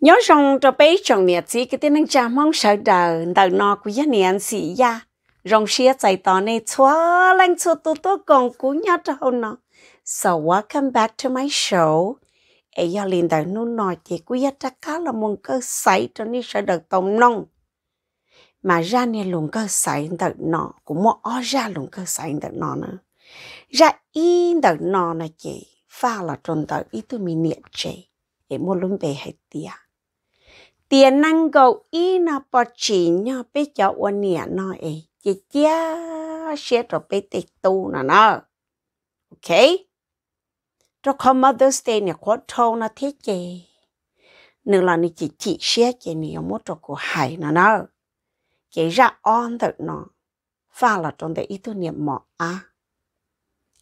nhớ rằng cho bé chồng nè chị cái tên anh cha mong sợ đời đời nó của gia anh sĩ ya rong xia chạy tỏ này xóa lăng cho tôi tôi còn cú nhá trâu nó so welcome back to my show e ya lìn da nu no chỉ cú ya ta cá là mong cơ sải cho ni sợ đợt tông nong mà ra nè lùng cơ sải đợt nọ cũng mua ó ra lùng cơ sải đợt nọ nữa ra in đợt nọ nè chị pha là tròn đợt ít tôi mình niệm chị để mua lùng bề hết tia tiền năng cầu y na bỏ chỉ nhau bây cháu ôn niệm nó ấy chị kia sẽ rồi bé tê tu nè nè ok rồi có Mother's Day nè có thâu nè thế chị nữa là nè chị chị sẽ chị nè có một trò của hài nè nè chị ra on thật nè pha là trong đấy ít tu niệm mỏ à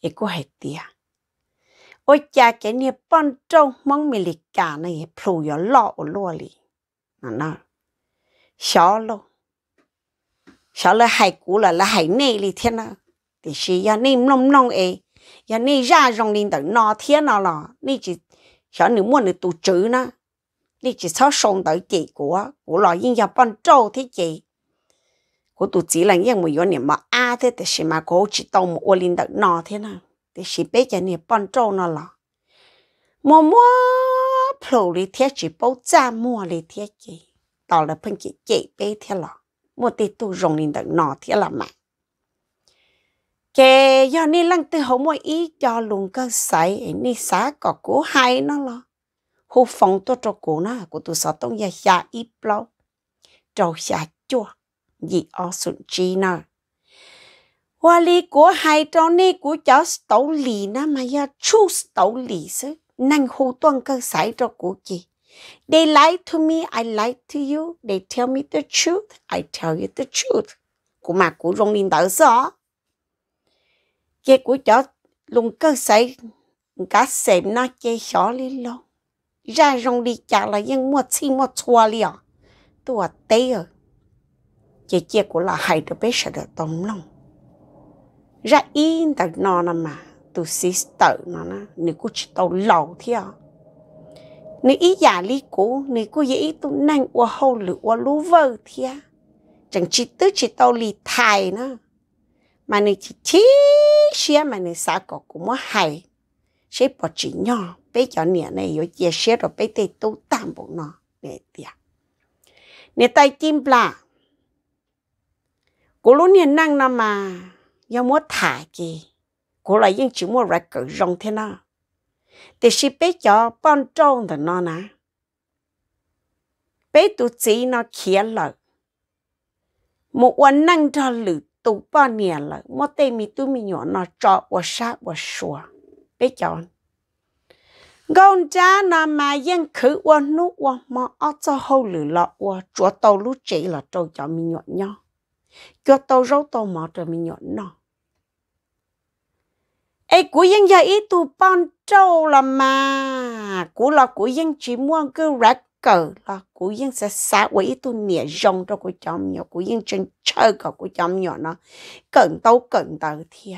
ít có hết tiền ôi cha cái nè bận trâu mong mình lịch cả này phù yếu lọ lúa lì nè nè xóa luôn sợ là hải cũ là là hải nê li thiên à thì chỉ ya nê nông nông ấy ya nê ra rong linh tử nọ thiên nọ lọ nê chỉ sợ nữ muốn nữ tụ chữ na nê chỉ sao sống tới chị của của lọ yên ya bận trâu thế chị của tụ chỉ là yên một yon niệm mà a thế thì chỉ mà cô chỉ tông một linh tử nọ thế na thì chỉ bé cho niệm bận trâu nọ lọ mua mua phù li thiết chỉ bao cha mua li thiết chị đó là phân chị chị bé thế lọ một tí tu rong nín đợi nọ thì là mà kể do ni lăng tư hổ mỗi ý cho luôn cơ sấy ni xá có cố hai nó lo hô phong tôi cho cố nó của tôi sợ tông ya xa ít lâu trâu xa chua gì o sụn chi nó hoa lý của hai trâu ni của cháu tổ lì nó mà ya chú tổ lì sứ năng hô tuân cơ sấy cho của chị They lie to me, I lie to you. They tell me the truth, I tell you the truth. Của mà của rong liên tở sao? Chế của chó luôn cơ sấy cá xem nó chế xó lý lo. Ra rong đi chả là dân mua chi mua chua li à. Tôi tê à. Chế chế của là hai đứa bé sợ được tổng lòng. Ra yên tờ nó nè mà. Tôi xí tờ nó nè. Nếu của chị tao lâu thế à nếu ý giả lý cũ nếu cô dễ tụ nang qua hậu lửa qua lú vơ thia chẳng chỉ tứ chỉ tao lì thải nữa, mà nếu chỉ chí xia mà nếu xã cổ cũng mới hay sẽ bỏ chỉ nhỏ bé cho nè này yếu chia sẻ rồi bé tê tu tạm bộ nó để tiệt nè tay kim là cô luôn nè năng nà mà do muốn thả kì cô lại ยัง chỉ muốn ra cử rong thế nào thì chỉ bé cho bọn trâu thì nó nè bé tụ chỉ nó kia lợ, một quan năng cho lử tụ bao nhiêu lợ, một tên mi tụ mi nhỏ nó cho và sa và sủa bé cho gông cha nó mà yên khử và nút và mà ở cho hậu lử lọ và chúa tàu lú chỉ là trâu cho mi nhỏ nhau cho tàu râu tàu mỏ cho mi nhỏ nó ai cũng yên giờ ít bọn trâu là mà cú là cú dân chỉ muốn cứ rác cờ là cú dân sẽ xa quỷ tu nịa rong cho cú chồng nhỏ cú dân chân chơi cả cú chồng nhỏ nó cẩn tâu cẩn tờ thia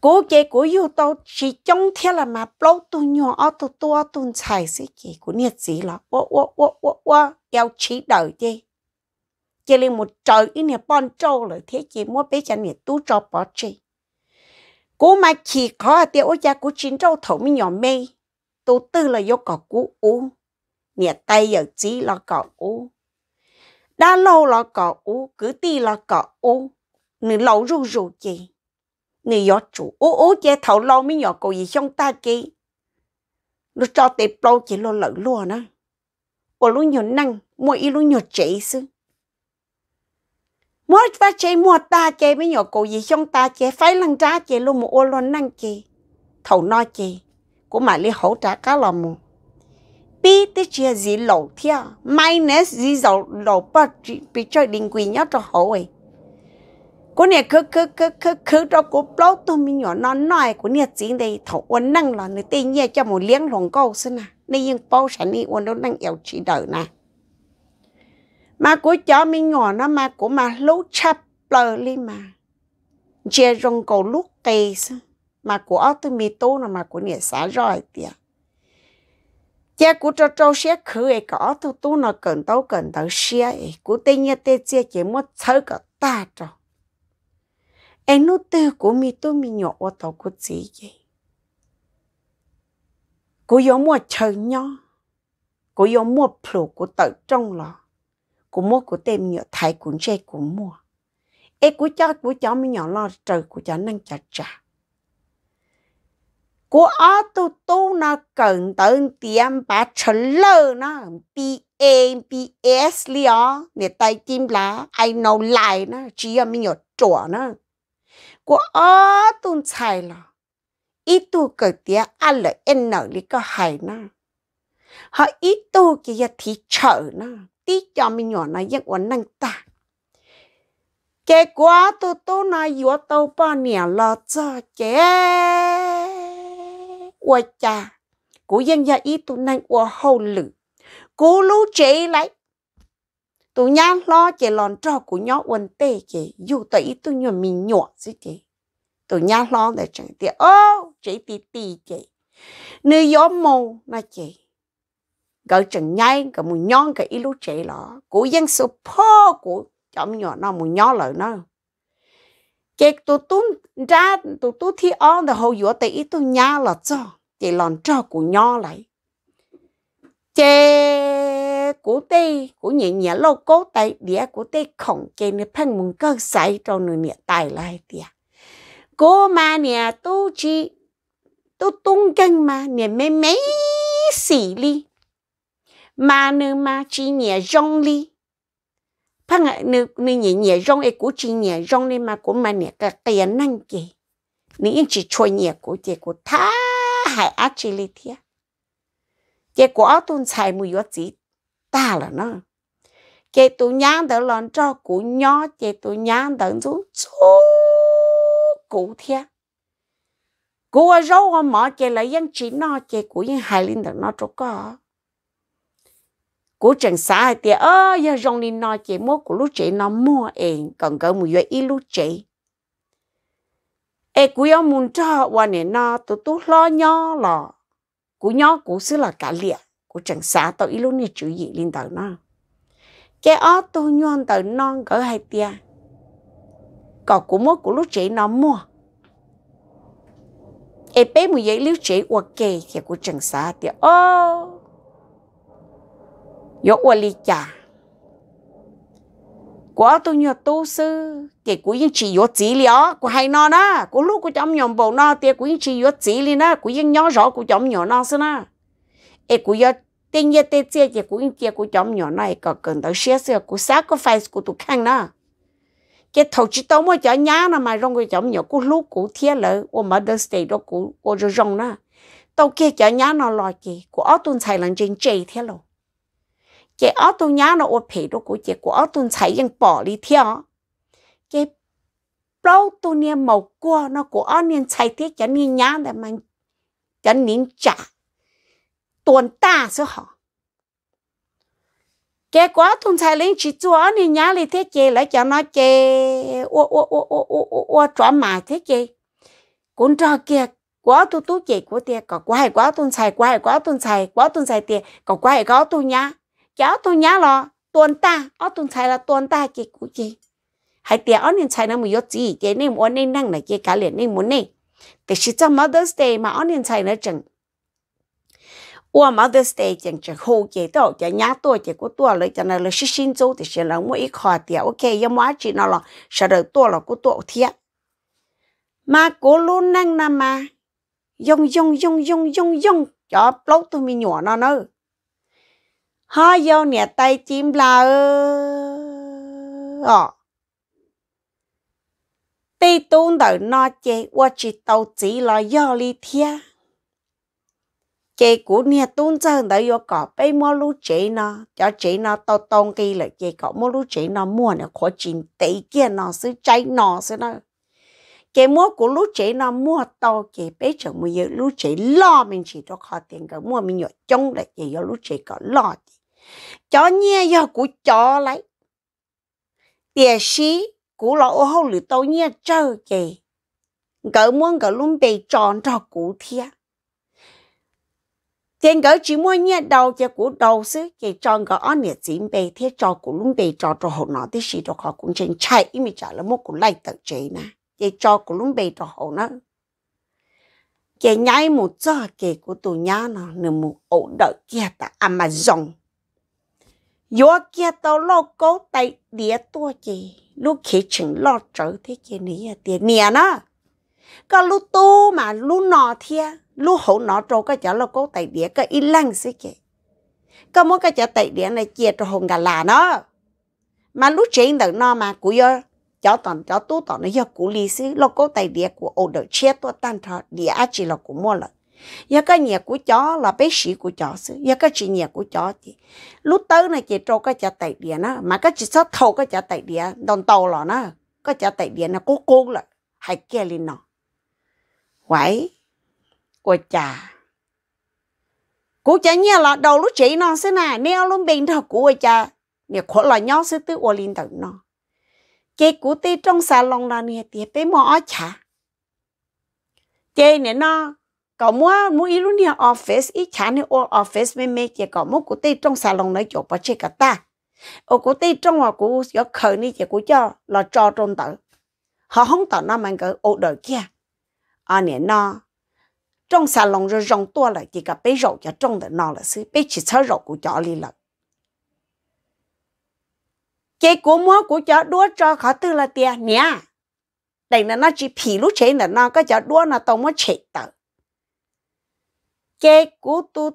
cú chế cú yêu tâu chỉ trong thia là mà lâu tu nhỏ ở tu tua tu xài sĩ chỉ cú nhiệt gì là ô ô ô ô ô yêu chỉ đời chi chỉ lên một trời ít nè bon trâu là thế chỉ mua bé chân nè tu cho bỏ chi cú mà chỉ khó thì ô gia cú chín trâu thổ mi nhỏ mây tu tư là vô cỏ cú u nhẹ tay giờ chỉ là cỏ u đã lâu là cỏ u cứ ti là cỏ u nửa lâu ru ru chị nửa gió chủ u u che thầu lâu mi nhỏ cô gì trong ta kì nó cho tệp lâu chỉ lo lỡ luôn á ô luôn nhỏ năng mỗi ít luôn nhỏ chế xứ mua ta chế mua ta chế mấy nhỏ cổ gì trong ta chế phải lăng trả chế luôn một ô luôn năng chế thầu no chế của mà li hỗ trợ cá lò mù bi tê chia gì lẩu thia mai nè gì dầu lẩu ba bị cho đình quỳ nhá cho hậu ấy cô nè cứ cứ cứ cứ cứ cho cô blog tôi mình nhỏ non nói của nè chỉ đây thầu uốn năng là người tây nhẹ cho một liếng lòng câu xin à nên yên bao sản đi uốn đâu năng yêu chỉ đời nè mà của chó mình nhỏ nó mà của mà lú chắp lờ li mà chia rong cầu lúc tê mà của ở từ mi tô nó mà của nhẹ xả rồi tiệt cha của cho trâu xe khử ấy cả có tu tu nó cần tao cần tao xe ấy của tê nhẹ tê chia chỉ muốn chơi cả ta trâu em nút tư của mi tu mi nhỏ ở tàu của gì vậy của yếu mua chơi nhau của yếu mua phụ của tự trong lòng của mua của tem nhựa thái của chê của mua ê của cho của cháu mới nhỏ lo trời của cháu năng chả chả của ở tu tu nó cần tới tiệm ba trần lơ nó bị em B s lió nè tay kim lá ai nấu lại nó chỉ là mình nhỏ chỗ nó của ở tu xài là ít tu cởi tía ăn là n lý có hại nó họ ít tu kia thì chở nó tí cho mình nhỏ nó giấc ổn năng ta chế quá tôi tôi nói yếu tàu ba nè lo cho chế ôi cha cố yên gia ý tôi năng quá hậu lử cố lú chế lại tôi nhá lo chế lòn cho của nhỏ ổn tê chế dù tôi ý tôi nhỏ mình nhỏ chứ chế tôi nhá lo để chẳng tiếc, ô chế tì tì chế nữ gió màu mà chế gọi chẳng nhai gọi mù nhon cái ít lúc trẻ lọ cố dân số po cố chấm nhỏ nó mù nhỏ lời nó cái tụ tụ ra tụ tụ thi on the whole yếu tại ít tụ nhá là cho chỉ lòn cho của nhỏ lại chế của tê của nhẹ nhẹ lâu cố tay đĩa của tê khổng chế nè phân mùng cơ sai cho nửa nhẹ tài lại tìa cô mà nè tu chi tu tung cân mà nè mấy mấy xì ly mà nữ mà chỉ nhẹ rong đi phát ngại nữ nữ nhẹ nhẹ rong ấy cũng chỉ nhẹ rong đi mà cũng mà nhẹ cái cái năng kì nữ chỉ chơi nhẹ của chị của thá hải ác chỉ lý thiệt chị của áo tuần xài mùi gió chỉ ta là nó chị tôi nhang đỡ lòn cho của nhỏ chị tụ nhang đỡ rú chú cụ thế, cô ở râu mà chị lại dân chỉ nó chị của dân hải linh đỡ nó chỗ có cố chẳng xã hay tiệt ơ giờ rong đi nói chị mua của lúc chị nó mua em còn cái một vậy ít lúc chị, em cú yêu muốn cho qua nè nó tụ tụ lo nhỏ lò cú nhỏ cú xứ là cả liệt cú chẳng xã tao ít lúc này chú gì lên tờ nó cái ó tụ nhon tờ non cỡ hai tia còn cú mốt của lúc chị nó mua em bé mùi vậy lúc qua kề thì cú chẳng xã thì ơ yo qua li cha quá tu nhiều tu sư kể cú yên chỉ yo chỉ lió cú hay nó na cú lúc cú chấm nhom bầu nó tiệt cú yên chỉ yo chỉ li na cú yên nhó rõ cú chấm nhỏ nó xí na e cú yo tên ye tên chia kể cú yên kia cú chấm nhỏ này có cần tới xe xe cú sát có phải cú tu khăn na cái thầu chỉ tao mới chở nhá nó mà rong cú chấm nhỏ cú lúc cú thiết lỡ ô mà đơn stay đó cú ô rồi rong na tao kia chở nhá nó lo kì cú ở tuần xài lần trên chơi thế rồi cái ở tu nhà nó ô phê đó cái cái của ở tu chạy yên bỏ đi theo cái bao tu niên màu qua nó của ở niên chạy thế chắn niên nhà để mình chắn niên trả tuần ta sẽ họ cái quá tu chạy lên chỉ chúa ở niên nhà thì thế cái lại cho nó cái ô ô ô ô ô ô ô trả mà thế cái cũng cho cái quá tu tu chế của tiền có quá hay quá tuần chạy quá hay quá tuần chạy quá tuần chạy tiền có quá hay quá tu nhà cháu tôi nhá lo tuần ta ở tuần chạy là tuần ta cái cụ chị hãy tiếc ở nên chạy nó mới yết gì chị nên muốn nên năng này cái cả liền nên muốn này thì chỉ cho Mother's Day mà ở nên chạy nó chừng qua Mother's Day chừng chẳng hô chị đó chị nhá tôi chị của tôi rồi, cho nên là xin sinh châu thì sẽ là mỗi ít khó tiếc ok giờ mua chị nó là sẽ được tôi là của tôi thiệt mà cố luôn năng nào mà dùng dùng dùng dùng dùng dùng cho lâu tôi mình nhỏ nó nữa ha vô nè tay chim là ờ tê tôn đầu nó chê qua chỉ tàu chỉ là do li thia chê của nè tôn chân đầu vô cỏ bây mua lú chế nó cho chế nó tàu tông kỳ là chê cỏ mua lú chế nó mua nè khó chín tê kia nó sư cháy nó sư nè. cái mua của lũ trẻ nó mua to cái bé chồng mua lũ trẻ lo mình chỉ cho khó tiền cái mua mình nhỏ trông lại cái lũ trẻ có lo thì chó nhia do của chó lấy tiền sĩ của lỗ hậu lửa tàu nhia trâu kì, gỡ muốn gỡ luôn bị tròn cho cũ thia tiền gỡ chỉ muốn nhia đầu cho của đầu xứ kì tròn gỡ ăn nhiệt chín bề thế cho của luôn bị tròn cho hậu nó thì sĩ đồ họ cũng trên chạy ý mình trả là một của lại tự chế nè để cho của luôn bị trò hậu nó chỉ nhảy một giờ chỉ của tụi nhá nó nửa một ổ đợi kia ta Amazon yo kia tàu lo cố tay đĩa tua chị lúc khi chừng lo trở thế chị nỉ à tiền nè nó có lúc tu mà lúc nọ thia lúc hậu nọ trâu cái chả lo cố tay đĩa cái ít lăng xí chị có mỗi cái chả tay đĩa này chia cho hồn gà là nó mà lúc chị được nó mà của yo cháu toàn cháu tu toàn nó yo cũ lì xí lo cố tay đĩa của ổ đỡ chết tua tan thọ đĩa chỉ là của mua lợi giờ cái nhà của chó là bé sĩ của chó sư giờ cái chị nhà của chó thì lúc tới này chị trâu cái chả tại điện á mà cái chị sót thâu cái chả tại điện đòn tàu lọ nó cái chả tại điện nó cố cố là hay kia lên nó quẩy của cha cũng cha nhà là đầu lúc chị nó thế này neo luôn bình thật của cha nè khổ là nhau sư tự ô linh tự nó chế cú tê trong xà lông là nè tiệt bé mỏ chả chế nè nó có mua mua ít luôn office ít chán thì office mới mấy chỉ có mua của tây trong salon nói chỗ bỏ chế cả ta ở của tây trong họ của có khởi này chỉ của cho là cho trong tử họ không tỏ nó mang cái ô đời kia à nè nó trong salon rồi rộng to lại chỉ cả bé rậu cho trong tử nó là sự bé chỉ chơi rậu của chó đi lại cái của mua của cho đua cho khó tư là tiền nè đành là nó chỉ phì lúc chế là nó có cho đua nó tông mua chế tử chế cú tu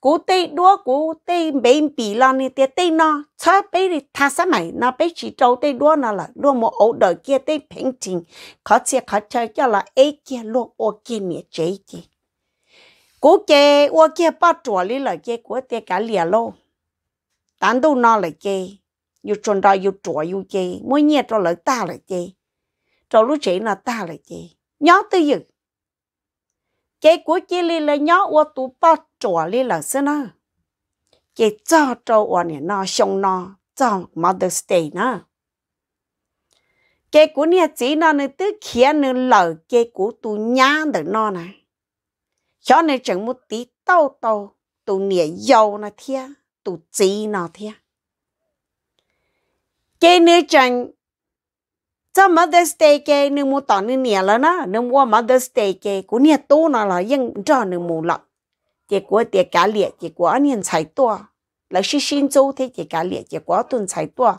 cú tê đua cú tê bê bì lo nè tê tê nó chớ bê đi tha sát mày nó bê chỉ trâu tê đua nó là đua một ổ đời kia tê bình trình khó chia khó chơi cho là ấy kia luôn ô kia nè chế kia cú chế ô kia bao trùa lý là kia của tê cả lìa lô tán đô nó là kia yêu chôn đó yêu trùa yêu kia mỗi nhẹ cho lợi ta là kia trâu lúc chế nó ta là kia nhớ tư dựng cái của chị li là nhỏ ô tú bao trò li là xí nó cái cho cho ô này nó xong nó cho Mother's Day nó cái của nhà chị nó nó tức kia nó lỡ cái của tú nhá được nó này cho nên chẳng một tí tao tao tụ nịa dầu nó thia tụ chỉ nó thia cái nữa chẳng cho Mother's Day kê nương mua tỏ nương nè là nó nương mua Mother's Day kê cũng nè tu nó là yên cho nương mua lọ chỉ của tiền cá liệt chỉ của anh chạy tua là xin xin châu thế chỉ liệt chỉ của tuần chạy tua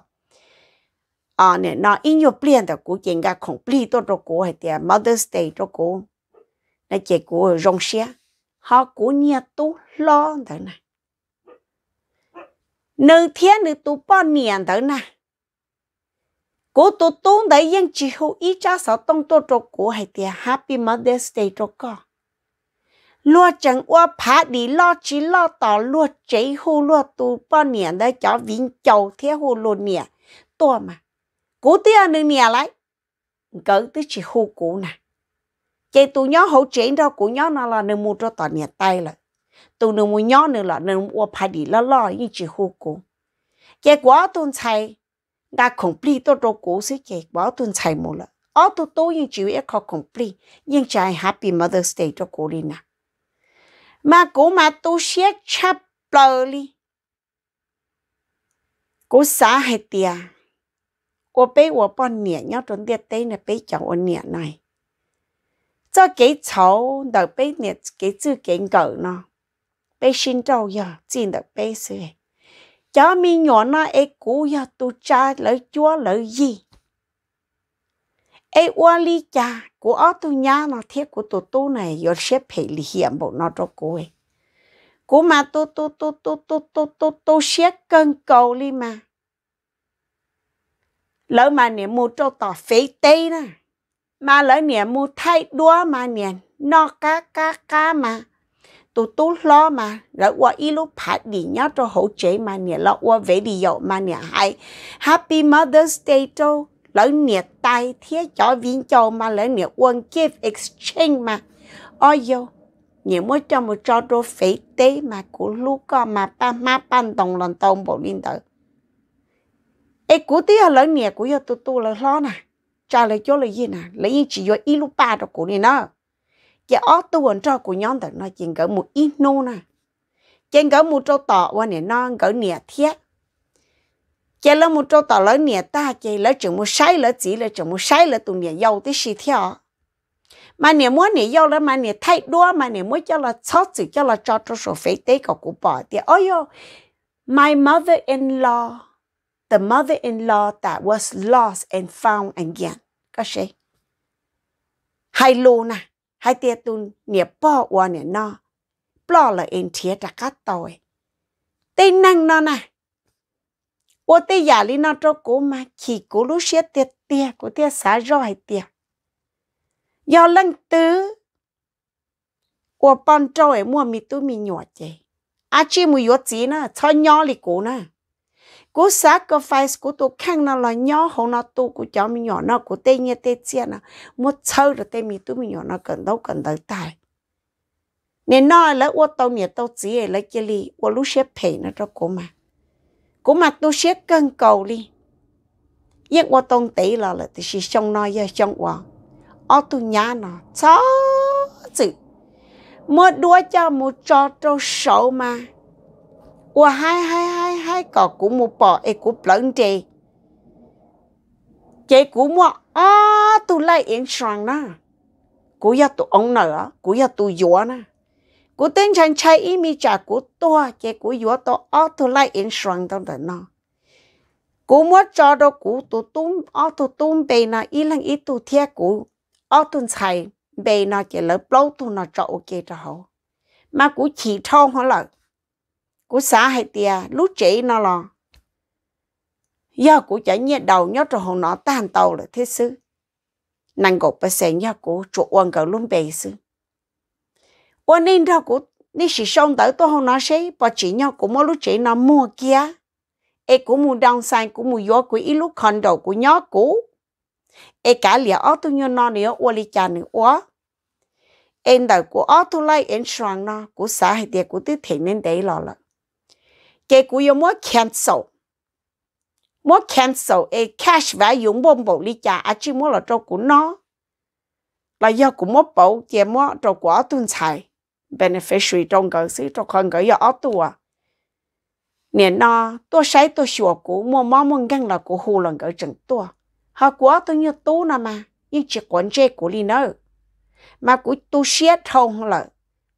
à nè nó in nhiều tiền đó cũng chỉ không bli to cho cô hay tiền Mother's Day cho cô nó chỉ của rong xe họ cũng nè tu lo thế này nương thiên nương tu bao niệm thế này cô tổ tông đại yên chỉ hữu ý cha sáu tông tổ trọc cố hay tiền happy mother's day trọc có lúa chẳng qua phá đi lo chỉ lo tỏ lúa chế hô lúa tu bao nhiêu đã cho vinh châu thế hô lúa nhiêu, to mà Cô tiền nữa nhiêu lại cỡ tới chỉ hô cố nè chế tu nhó hỗ trợ đâu cô nhó nó là nương mua cho tỏ niệm tay rồi, tu nương mua nhó nữa là nương mua phá đi lo lo như chỉ hô cố chế quá tuân thầy đã complete đó cố sẽ chạy bảo tuần chạy mù là ở tôi tôi nhưng chịu ép khó complete nhưng chạy happy mother's day cho cố đi nè mà cố mà tôi sẽ chấp bờ đi cố xã hay tiền ô bé ô bọn nhẹ nhau trốn tiệt tây nè, bé chồng ô nhẹ này cho cái cháu đợi bé nhẹ cái chữ cái ngờ nó bé xin đâu giờ chỉ đợi bé xưa cha mi nhỏ na e cú ya tu cha lợi chúa lợi gì e qua li cha của ở tu nhà na thiết của tu tu này yo xếp hệ li hiểm bộ nó cho cô ấy cú mà tu tu tu tu tu tu tu tu xếp cần cầu li mà lỡ mà niệm mua cho tỏ phế tê na mà lỡ niệm mua thay đua mà niệm nó cá cá cá mà tụ tú lo mà rồi qua ít lúc phải đi nhớ cho hỗ trợ mà nè lo qua về đi dậu mà nè hay happy mother's day to lỡ nè tay thiết cho viên châu mà lỡ nè one gift exchange mà ôi yo nhớ mới cho một cho đồ phế tế mà của lúc có mà ba má ban đồng lần tông bộ liên tử ê của tí là lỡ nè của yo tụ tú là lo nè trả lời cho là gì nè lấy chỉ yo ít lúc ba đó của nè nó giờ ở tu vốn cho của nhóm tận nói chỉ gỡ một ít nô nè chỉ gỡ một trâu tỏ qua nè nó gỡ nè thiết chỉ là một trâu tỏ lấy nè ta chỉ lấy chừng một sai lấy chỉ lấy chừng một sai lấy tụi nè giàu tới xì theo mà nè muốn nè giàu lỡ mà nè thay đua mà nè muốn cho là chót chỉ cho là cho cho số phế tế của cụ bỏ thì ôi yo my mother-in-law the mother-in-law that was lost and found again có gì hay luôn nè hai tia tun nè bỏ qua nè nó bỏ là em chia ra cắt tòi tê nang nó nè ô tê giả li nó cho cố mà chỉ cố lúc xia tia tia cố tia xá rõ hay tia do lăng tứ ô pon trâu ấy mua mi tu mi nhỏ chê à chi mùi yếu chí nè cho nhỏ li cố nè cú sacrifice cú tu khăn nó là nhỏ hổ nó tu của cháu mình nhỏ nó của tê nhẹ tê chia nó một chơi rồi tê mình tôi mình nhỏ nó cần đâu cần đợi tài nên nói là ô tô miệt tôi chỉ là cái gì ô lú xe phe nó cho cú mà cú mà tôi xe cân cầu đi nhưng ô tô tê là là thì chỉ trong nói giờ trong ô ô tu nhá nó chó chữ một đứa cho một cho cho sầu mà qua hai hai hai hai có của một bỏ, e của lớn chè chè của mua à tu lại yên sáng na của ya tu ông nở của ya tu gió na của tên chàng trai ý mi trả của to chè của gió to à tu lại yên sáng đâu đó na, của mua cho đó của tu tum à tu tum bề na ý lăng ý tu thiệt của à tu chạy bề na chè lỡ lâu tu nó trộn kia cho họ mà của chỉ thong họ lợi của xã hay tia lúc chỉ nó lo do của chả nhẹ đầu nhớ rồi hồn nó tan tàu là thế sư nàng gộp bà xe nhớ của chuột uông gạo luôn bề sư uông nên ra của nên chỉ xong tới tôi hồn nó xế bà chỉ nhớ của mỗi lúc chỉ nó mua kia e của mua đông sang của mua gió của ít lúc còn đầu của nhớ cũ e cả liệu ở tôi nhớ nó nữa uông đi chà nữa uông em đời của ở tôi lấy em xoan nó của xã hay tiệc của tứ thị nên để lo lợn 结果又冇 cancel, cancel，诶 cash value 冇冇理解，啊只冇落做股咯，là do cũng mất bảo tiền mất cho quá tuần xài beneficiary trong cái sự trong con cái do tua nên nó tôi sai tôi sửa cũ mua mắm muốn là của hồ lần cái chừng tua họ quá tôi như tu nè mà nhưng chỉ quản chế của đi nữa mà của tu xét thông là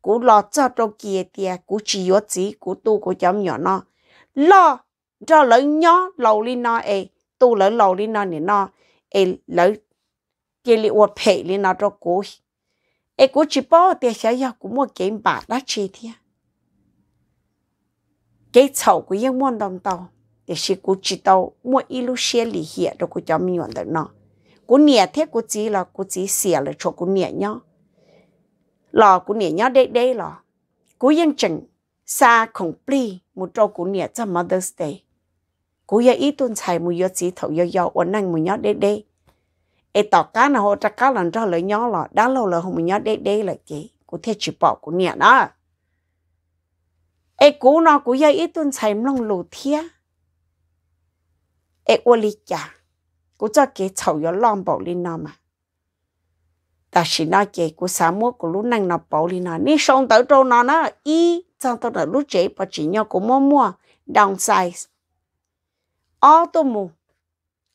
cú lo cho trong kia tia cú chỉ yếu chỉ cú tu cú chấm nhỏ nó lo cho lớn nhỏ lâu lên nó ấy tu lớn lâu lên nó nè nó ấy lớn kia li uất phê lên nó cho cú ấy cú chỉ bỏ tia sẽ giờ cú mua kiếm bạc đã chi tia cái chậu cú yên muốn đồng tàu thì chỉ cú chỉ tàu mua ít lúc xe lì hiện rồi cú chấm nhỏ được nó cú nhẹ thế cú chỉ là cú chỉ xỉa là cho cú nhẹ nhau lò của nè nhớ đây đây lò cú yên chừng xa không pli một trâu của nè cho Mother's Day cú yên ít tuân xài mù yếu chỉ thấu yếu yếu ổn năng mù nhớ đây đây ê tỏ cá nào hỗ trợ cá lần cho lời nhớ lò đã lâu rồi không mù nhớ đây đây lại gì cú thế chỉ bỏ của nè đó ê cú nó cú yên ít tuân xài mông lù thia ê ô lý chả cú cho kế thấu yếu lòng bỏ lên nó mà ta chỉ nói chuyện của xã mua của lũ năng nó bảo đi nó ni sống tới trâu nó nó y trong tôi là lũ chế và chỉ nhau của mua mua downsize ô tô mù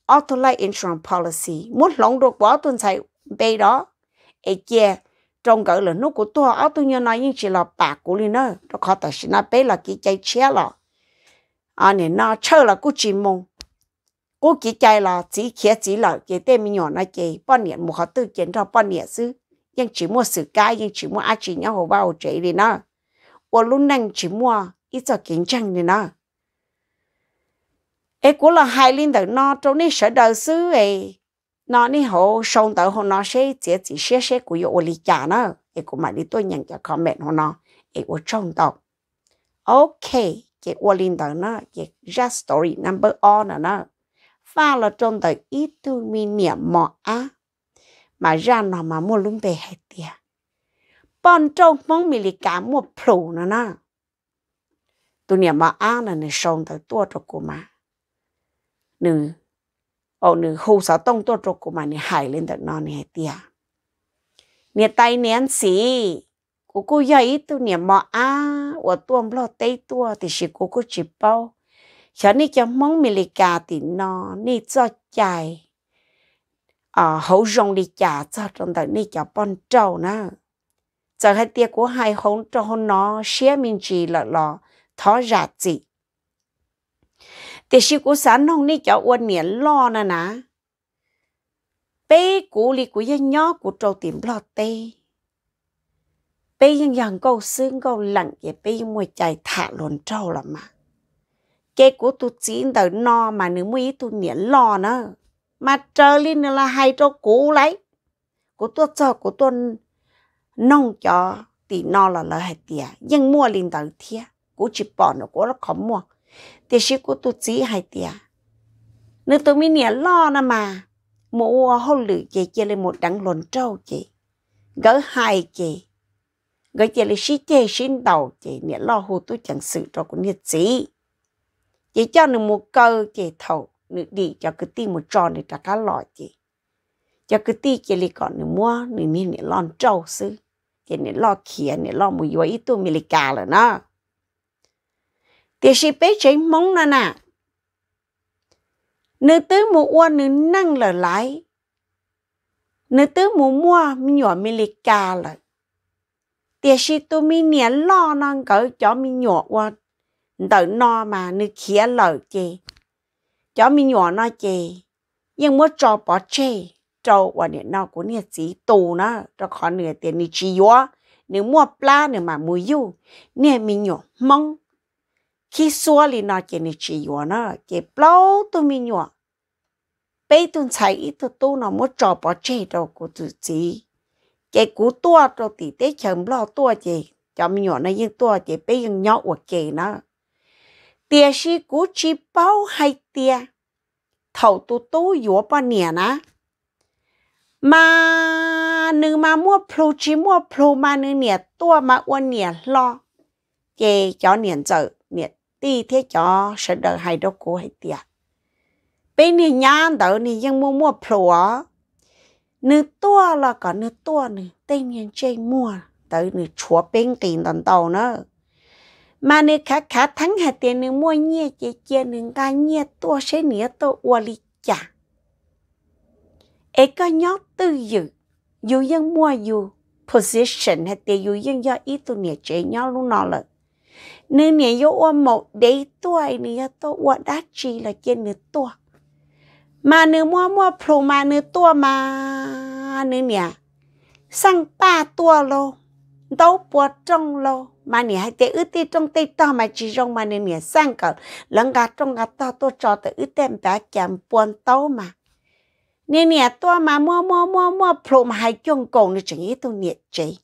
ô tô lại insurance policy muốn lòng được quá tôi sai bây đó ấy kia trong cái là nút của tôi ô tô như nói nhưng chỉ là bạc của đi nó nó khó ta chỉ nói bây là cái chạy xe lọ anh ờ, nên nó chơi là cũng chỉ mong cô chỉ chạy là chỉ khía chỉ là chỉ tên mình nhỏ nó chỉ bao nhiêu một họ tư kiến cho bao nhiêu chứ nhưng chỉ mua sự cái nhưng chỉ mua ai chỉ nhau hồ bao chạy đi nó và lúc nãy chỉ mua ít cho kiến trang đi nó ấy cũng là hai linh tử nó trong này sợ đời xứ ấy nó này họ sống tử họ nó sẽ chỉ chỉ sẽ sẽ của yêu lý trả nó ấy cũng mà đi tôi nhận cho comment họ nó ấy của trong tộc ok cái ô linh tử nó cái just story number on nó và là trong đời ít tu niệm mọ á mà ra nó mà mua lúng bề hay tia bọn trâu mong mi lì cá mua phủ nó nè tu niệm mọ á là nè sông tới tua cô mà nè ô nè hù sáu tông tua cho mà nè hải lên tới nó nè tia nè tay nè ăn xì cô cô dạy tu niệm mọ á của tuom lo tay tua thì chỉ cô cô chỉ bao cho nên cho mong mình lịch cả thì nó nên cho chạy ở hậu rong đi chả cho trong đời nên cho bon trâu nữa giờ hai tia của hai hôn cho hôn nó xé mình chỉ là lo thó ra gì thì sĩ của sản hôn đi cho uốn niệm lo nè nà bé của li của dân nhỏ của trâu tìm lo tê bé dân dần câu xương câu lặng vậy bé mua chạy thả luôn trâu là mà cái của tu chín tờ no mà nữ mũi tu nhẹ lo nữa mà trở lên là hai cho cũ lấy của tôi cho của tôi nông cho thì nó là là hạt tiền nhưng mua lên tờ thia của chỉ bỏ nó cố nó không mua thì chỉ của tôi chỉ hạt tiền nếu tôi mới nhẹ lo nữa mà mua hôn lử chị chị lên một đắng lồn trâu chị gỡ hai chị gỡ chị lên xí chê xin đầu chị nhẹ lo hồ tôi chẳng sự cho của nhiệt chị chỉ cho nó một cơ chỉ thầu nó đi cho cái tí một tròn để ta cá lọ chỉ cho cái tí chỉ lì còn nó mua nó nên nó lon trâu sư chỉ nó lo khía nó lo mùi vài ít tu mì lì cà là nó thì sĩ bé chỉ mong nó nè nữ tứ một qua nữ năng lờ lái nữ tứ mua mua nhỏ mì lì cà là thì sĩ tu mì nhẹ lo năng cỡ cho mì nhỏ qua đỡ no mà nữ khía lở chê chó mi nhỏ nó chê nhưng mua cho bỏ chê cho và nè nó cũng nè chỉ tù nó cho khó nửa tiền nè chỉ yếu nè mua pla nè mà mua yu, nè mi nhỏ mong khi xua li nó chê nè chỉ yếu nó chê plau tu mi nhỏ bây tuần chạy ít tu tu nó mua cho bỏ chê đâu của tu chỉ chê cú tua cho tỷ tế chấm lo tua chê cho mi nhỏ nó yên tua chê bây giờ nhỏ của chê nó tia si cú chi bao hai tia thầu tu tu yếu bao nè na mà nữ mà mua plu chi mua plu mà nữ nè tua mà uôn nè lo chê cho nè giờ nè đi thế cho sợ đời hai đâu cú hai tia bên nè nhà đầu nè dân mua mua plu á nữ tua là cả nữ tua nè, tên nhân chơi mua tới nữ chúa bên tiền tần tàu nữa mà nè khá khá thắng hạt tiền nè mua nhẹ chế chế nè ga nhẹ tua sẽ nè tô ua lì chả ấy có nhó tư dự dù dân mua dù position hạt tiền dù vẫn do ý tu nè chế nhó luôn nọ lợ nè nè yo ua một đấy tua nè tô ua đã chi là chế nè tua mà nè mua mua pro mà nè tua mà nè nè sang ba tua lô đấu bùa trong lô mà nè hai tế ư tê trong tê to mà chỉ rong mà nè nè sang cỡ lăng gà trong gà to tôi cho tới ư tê bà chạm buồn tàu mà nè nè to mà mua mua mua mua phô mà hai chung cùng nè chẳng ý tôi nè chị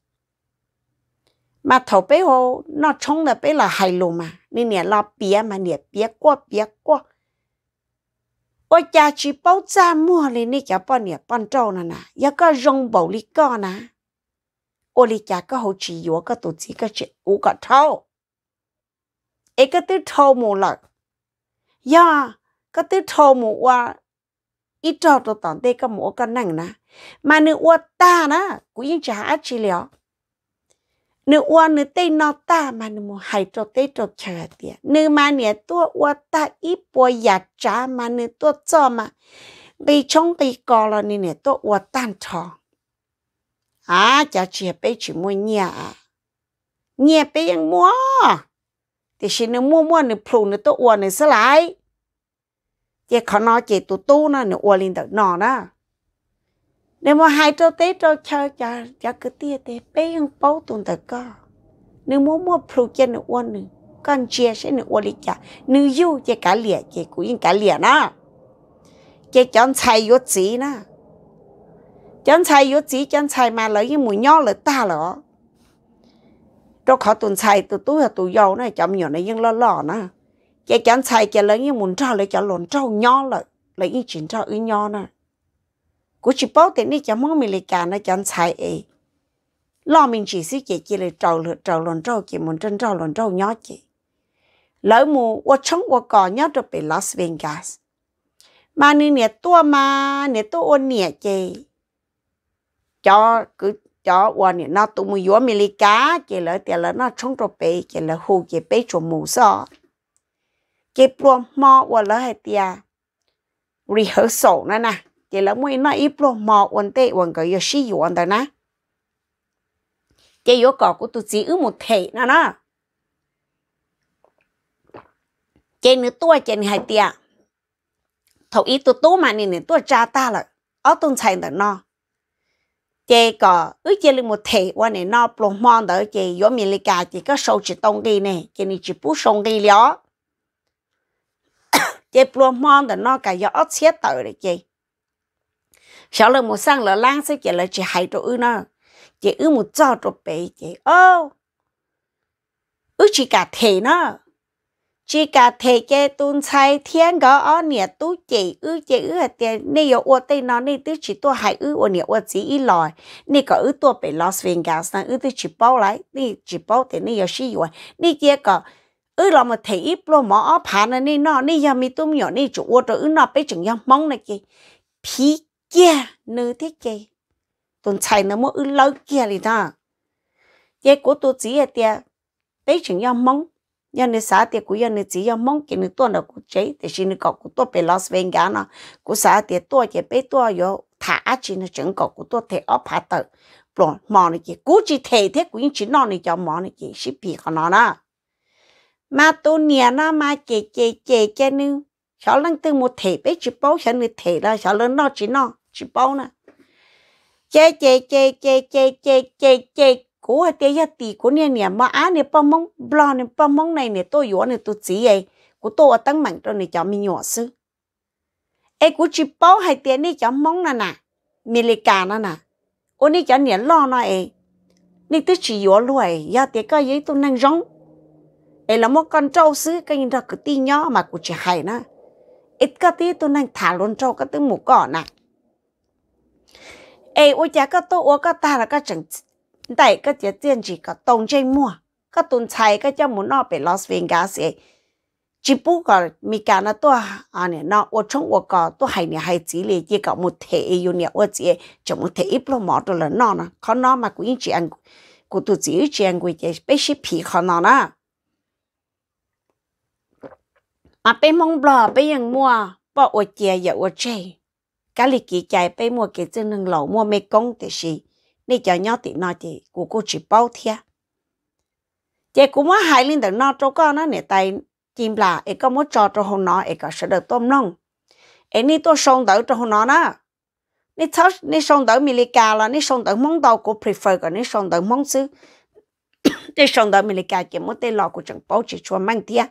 mà thầu bé hồ nó chung là bé là hai lù mà nè nè lo bía mà nè bía quá bía quá ôi cha chỉ bảo cha mua lên nè chả bao nè bao trâu nè nè giờ có rong bầu lý co nè ô li chả có hậu chỉ yếu có tổ chỉ có chỉ u có thâu ấy có tư thâu mù lợ ya có tư thâu mù qua ít trò tổ tổng tê có mũ có năng nà mà nữ qua ta nà cũng yên chả chỉ liệu nữ qua nữ tê nó ta mà nữ mù hay trò tê trò chờ tìa nữ mà nè tua qua ta ít bùa giả trả mà nữ tua cho mà bị chống bị cò là nữ nè tua qua tan thò à chả chỉ bé chỉ mua nhà nhà bé ăn mua thì xin nó mua mua nó phụ nó tốt uo nó sẽ lại chỉ khó nó chỉ tụ tu nó nó uo lên được nó đó nếu mà hai trâu tết trâu chờ chờ chờ cứ tia tê bé ăn bao tuần được cơ nếu mua mua phụ cho nó uo nữa con chia sẽ nó uo lên chả nếu yêu chỉ cả liệt chỉ cũng cả liệt đó chỉ chọn xài vô chỉ nữa chẳng xài yếu chỉ chẳng xài mà lấy cái mùi nho là ta lỡ rồi khó tuần xài tụi tôi là tụi dầu này chậm nhiều này nhưng lo lò nè Cái chẳng xài cái lấy cái mùi trâu lấy chả lồn trâu nho là lấy cái chuyện trâu ý nho nè của chỉ bố thì đi chả muốn mình lấy cả nó chẳng xài ấy lo mình chỉ xí chị chỉ lấy trâu lượt trâu lồn trâu chị muốn chân trâu lồn trâu nho chị lỡ mù qua chống qua cò nhớ được bị Las Vegas mà nè tua mà nè tua ôn nè chị cho cứ cho quan niệm nó tụi mày yếu mì lì cá chỉ là tiền là nó trông trộm bể chỉ là hù chỉ bể trộn mù sọ cái pro mò quan là hai tia rehearsal nè nè chỉ là mỗi nó ít pro mò quan tệ quan cái yếu sĩ yếu đó nè cái yếu cọ của tụi chỉ ư một thể nè nè cái nửa tuổi chỉ hai tia thầu ít tụi tú mà nè nửa tuổi cha ta là ở tuần chạy đó nó chị có ước chị lên một thể này nó bồ mòn đó chị gió miền lì cả có sâu chỉ tông đi này chị này chỉ bút sông đi lió chị bồ mòn đó nó cả gió ớt xé tờ đấy chị sau lần sang lỡ lang sẽ chị là chị hay chỗ ư nó chị ư cho chỗ bể chị ô ước chị cả thể nó chỉ cả thế cái tuần sai thiên có ở nhà tu chỉ ư chỉ ư hạt tiền nè yo ở tây nó nè tu chỉ tu hai ư ở nhà ở chỉ ít lòi nè có ư tu bị Las Vegas nè ư tu chỉ bảo lại nè chỉ bảo thì nè yo xí yo nè kia có ư là mà thấy ít lo mà ở phá nè nó nè giờ mi tu nhỏ nè chủ ở ư nó bị chừng nhau mong nè kia phí kia nữ thế kia tuần sai nó mua ư lâu kia thì ta cái của tu chỉ hạt tiền bị chừng nhau mong giờ nữa xã thì cũng giờ nữa chỉ có mong cái nữa tuần là cũng chế thì xin nữa cũng tuần về Las Vegas nó cũng xã thì tuần chỉ bé tuần rồi thả chỉ nó chuẩn có cũng tuần thì ở phá tử rồi mò này chỉ cú chỉ thể thế cũng chỉ nó này cho mò này chỉ ship bị của nó đó mà tôi nhà nó mà chè chè chè chè nữa cháu lần từ một thể bé chỉ bao cháu nữa thể là cháu lớn nó chỉ nó chỉ bao nè chè chè chè chè chè chè chè chè cố tia ya tì cố nè nè mà á nè bông mông bò nè bông mông này nè tôi yếu nè tôi chỉ ấy cố tôi ở tăng mạnh cho nè cháu mình nhỏ sư ấy cố chỉ bảo hay tiền nè cháu mông nè nè mì lì cà nè nè ô nè cho nè lo nè ấy nè tôi chỉ yếu luôn ấy ya tì cái gì tôi năng rong ấy là một con trâu sư cái gì đó cứ tì nhỏ mà cố chỉ hay nè ít cái tì tôi năng thả luôn trâu cái tì mù cỏ nè ấy ôi cha cái tôi ôi cái ta là cái chẳng đại cái địa tiền chỉ có Đông chơi mua cái tuần chạy cái cho muốn nó bị Las Vegas ấy chỉ bu có mi cả nó tôi à nè nó ô trong ô có tôi hay nè hay chỉ lì chỉ có một thể yêu nè ô chỉ chỉ một thể ít lo mỏ tôi là nó nè khó nó mà cũng chỉ ăn của tôi chỉ chỉ ăn của chỉ bé xí phi khó nó nè mà bé mong bò mua bỏ ở chè ở ở chè cái lịch kỳ chạy bé mua cái chân nâng lẩu mua mấy công thì gì nên cho nhau thì nói chỉ của cô chỉ bao thia chị cũng muốn hai linh đừng nó cho con nó nè tay chim là ấy có muốn cho cho hôn nó ấy có sẽ được tôm nông ấy ni tôi sống đỡ cho hồn nó đó ni thấu ni sống đỡ milica là ni sống đỡ món tàu của prefer còn ni sống đỡ món xứ để sống đỡ milica chỉ muốn tên lò của chẳng bao chỉ cho mang thia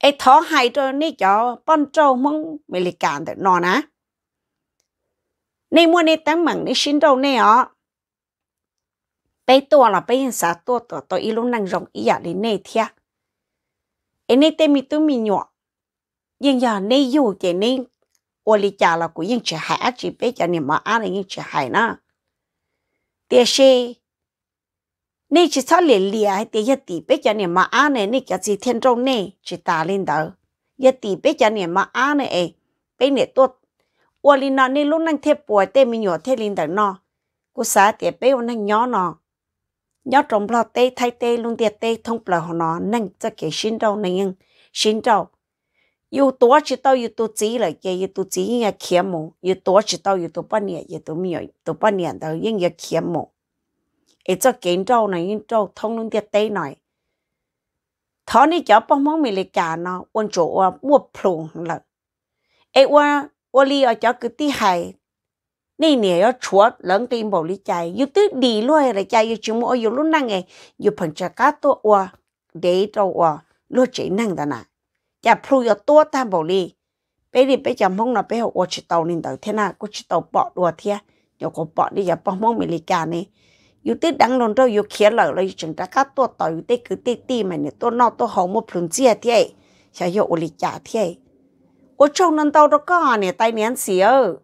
ấy thó hai cho ni cho bón trâu món milica đỡ nó nè nên mua nên tấm mảng nên xin đâu nè ó bây tuổi là bây hiện xã tuổi tuổi to ít năng rộng ít giờ đến nè thia anh nè tên mi tu mi nhỏ nhưng giờ nè yêu chỉ nè ô li chả là cũng nhưng chỉ hại chỉ bây giờ nè mà ăn là nhưng chỉ hại na, thế thì, nè chỉ sao liền liền hay tiếc giờ tiếc bây giờ nè mà ăn nè nè cái gì thiên trong nè chỉ ta lên đầu, giờ tiếc bây giờ nè mà ăn nè bây nè tốt 我哩那你路能贴薄的米鸟贴领的呢，我啥贴被我能鸟呢，鸟种不了地太地弄点地通不了呢，能这给新州那样新州，有多知道有多知了，也有多知也羡慕，有多知道有多不念，也多没有多不念的人也羡慕，哎这建州那样州通弄点地来。thọ ni cháu bông mong mì lì cả nó ôn chỗ mua plung lợ ai ôn 我哩要叫个地海，那年要出冷的无哩在，有的地落来家有什么有路难诶，有碰着噶多哇，得到哇，落这难的呐，家铺要多大无哩，别哩别讲梦了，别我去到领导天呐，我去到宝罗天，要个宝哩要帮忙美利加呢。有的当龙都有开了了，整大家多到有的个地地嘛呢，多闹多好么碰见天，想要屋里家天。我种能到的个呢，带年死哦。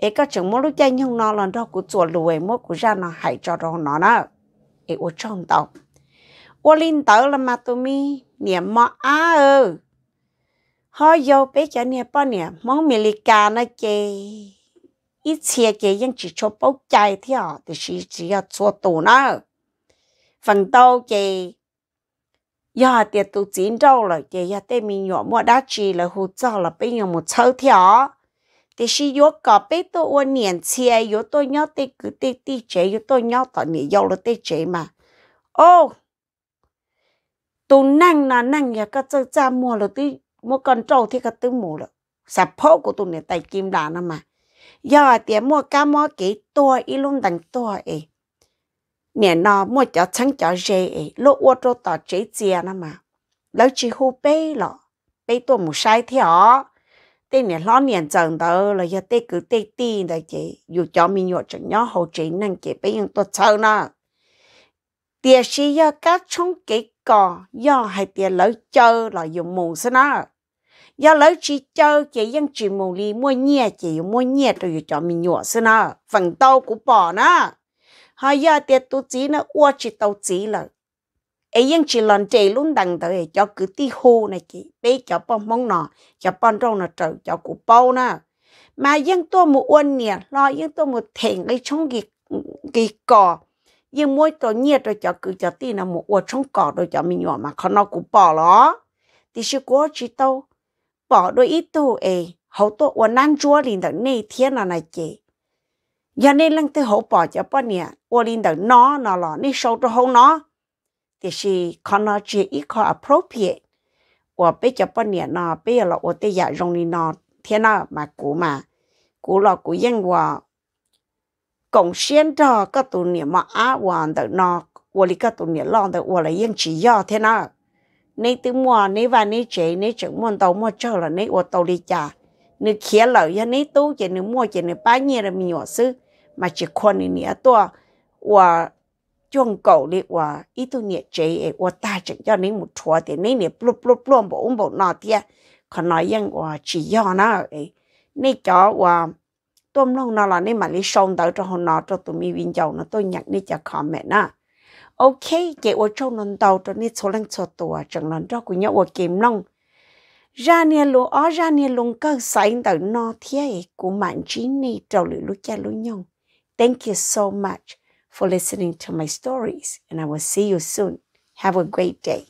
ấy các chừng mỗi lúc chạy nhung nó lần đó của chùa lùi mỗi của ra nó hại cho đó nó nè ấy ô trong tàu ô linh tàu là mà tụi mi niệm mọ á ơ họ dâu bé cho nè mì lì cà nó chê ít xe chê nhưng chỉ cho bốc chạy thì họ thì chỉ chỉ là chùa tù nè phần tàu giờ thì tụ chín đâu rồi giờ giờ tê mình nhỏ mua đá chỉ là hỗ trợ là bây giờ một sâu theo thì khi yếu cả bây tôi uốn niệm chia yếu tôi nhớ tê cứ tê tê chế yếu tôi nhớ tao nhỉ yếu là tê chế mà ô tụ nâng là nâng, nhà cái cháu cha mua là tê mua con trâu thì cái tứ mua rồi sạp phố của tụi này tay kim đàn mà giờ thì mua cá mua kỹ tua ít luôn đằng tua ấy miền nó mua cho chẳng cho dễ lỗ ô tô tỏ chế chia nó mà lâu chỉ hô bê lọ bê tô mù sai theo tên này lo niệm chẳng đó là giờ tê cứ tê tì đó chị dù cho mình nhọ chẳng nhớ hậu chế năng chị bây giờ tôi sợ nó tiền sĩ giờ các trong cái cò do hay tiền lỡ chơi là dùng mù xí nó do lỡ chỉ chơi chị dân chỉ mù đi mua nhẹ chị mua nhẹ rồi cho mình nhọ xí nó phần tao của bỏ nó họ giờ à, tiệt tu chỉ nó uo chỉ tàu chỉ là ấy yên chỉ lần trẻ luôn đằng tới cho cứ ti hô này kì bé cho bông mong nọ cho bông trong nọ trời cho cụ bao nè mà yên tôi một uôn nè lo yên tôi một thèn cái trong cái cái cỏ yên mỗi tổ nhiệt rồi cho cứ cho ti là một uôn trong cỏ rồi cho mình nhỏ mà khó nó cụ bỏ lo, thì sư cố chỉ tàu bỏ đôi ít tu ấy hậu tôi uôn ăn chua liền được nay thiên là này chị giờ nên lăng tới hậu bỏ cho bọn nè ô linh đầu nó nó lò nên sâu cho hậu nó thì là con nó chỉ ít khó appropriate ô bây cho bọn nè nó bây giờ là ô tới giờ rong đi nó thế nào mà cũ mà cũ là cũ dân hòa công xuyên đó các tụ nè mà á hoàn đầu nó ô linh các tụ nè lon đầu ô là dân chỉ do thế nào nên từ mua nên và nên chế nên chẳng muốn tàu mua chờ là nên ô tàu đi chả nếu khía lợi cho nên tu chỉ nếu mua chỉ nếu bán nhiều là mình nhỏ sư mà chỉ còn đi nhớ tôi và trong cầu đi và ít tuổi nhớ chế và ta chẳng cho nên một chùa thì nên nhớ blub blub blub bộ bộ nọ tia còn nói rằng và chỉ do nó ấy nên cho và tôm nông nó là nên mà lấy sông tới cho họ nó cho tụi mình viên dầu nó tôi nhận đi cho comment nè ok chị ở trong nông tàu cho nên số lần số tuổi chẳng lần cho của nhau ở kiếm nông ra nè lũ ở ra nè lùng cơ sánh tới nó thế của mạnh trí này trâu lũ lúc cha lũ nhông Thank you so much for listening to my stories, and I will see you soon. Have a great day.